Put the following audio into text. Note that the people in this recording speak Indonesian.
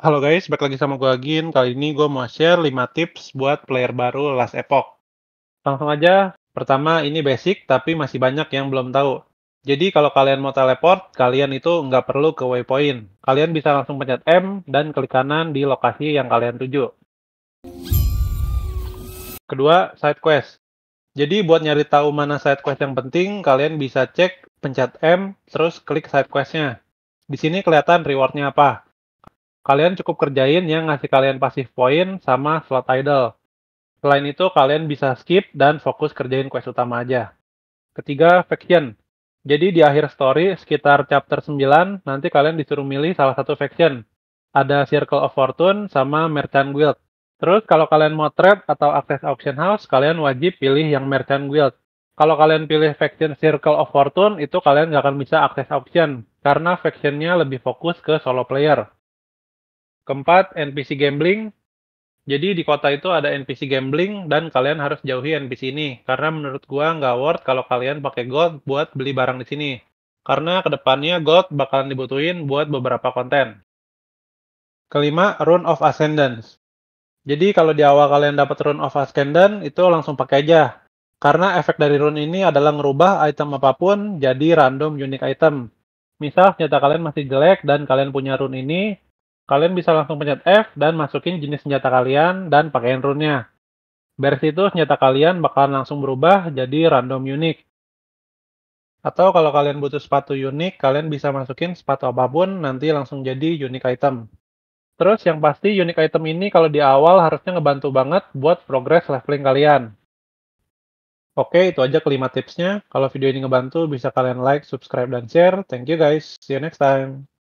Halo guys, balik lagi sama gue Agin. Kali ini gue mau share 5 tips buat player baru Last Epoch. Langsung aja, pertama ini basic tapi masih banyak yang belum tahu. Jadi kalau kalian mau teleport, kalian itu nggak perlu ke waypoint. Kalian bisa langsung pencet M dan klik kanan di lokasi yang kalian tuju. Kedua, side quest. Jadi buat nyari tahu mana side quest yang penting, kalian bisa cek pencet M, terus klik side questnya. Di sini kelihatan rewardnya apa kalian cukup kerjain yang ngasih kalian pasif point sama slot idle. Selain itu, kalian bisa skip dan fokus kerjain quest utama aja. Ketiga, faction. Jadi di akhir story, sekitar chapter 9, nanti kalian disuruh milih salah satu faction. Ada Circle of Fortune sama Merchant Guild. Terus kalau kalian mau trade atau akses auction house, kalian wajib pilih yang Merchant Guild. Kalau kalian pilih faction Circle of Fortune, itu kalian nggak akan bisa akses auction. Karena factionnya lebih fokus ke solo player. Keempat, NPC gambling. Jadi di kota itu ada NPC gambling dan kalian harus jauhi NPC ini karena menurut gua nggak worth kalau kalian pakai gold buat beli barang di sini. Karena kedepannya gold bakalan dibutuhin buat beberapa konten. Kelima, Rune of Ascendance. Jadi kalau di awal kalian dapat Rune of Ascendance itu langsung pakai aja. Karena efek dari rune ini adalah ngerubah item apapun jadi random unique item. Misal senjata kalian masih jelek dan kalian punya rune ini, kalian bisa langsung pencet F dan masukin jenis senjata kalian dan pakaian rune-nya. Beres itu senjata kalian bakalan langsung berubah jadi random unik. Atau kalau kalian butuh sepatu unik, kalian bisa masukin sepatu apapun nanti langsung jadi unik item. Terus yang pasti unik item ini kalau di awal harusnya ngebantu banget buat progress leveling kalian. Oke, itu aja kelima tipsnya. Kalau video ini ngebantu, bisa kalian like, subscribe, dan share. Thank you guys. See you next time.